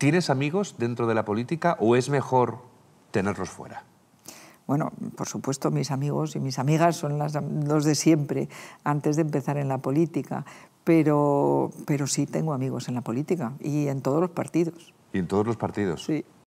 ¿Tienes amigos dentro de la política o es mejor tenerlos fuera? Bueno, por supuesto, mis amigos y mis amigas son las, los de siempre, antes de empezar en la política, pero, pero sí tengo amigos en la política y en todos los partidos. ¿Y en todos los partidos? Sí.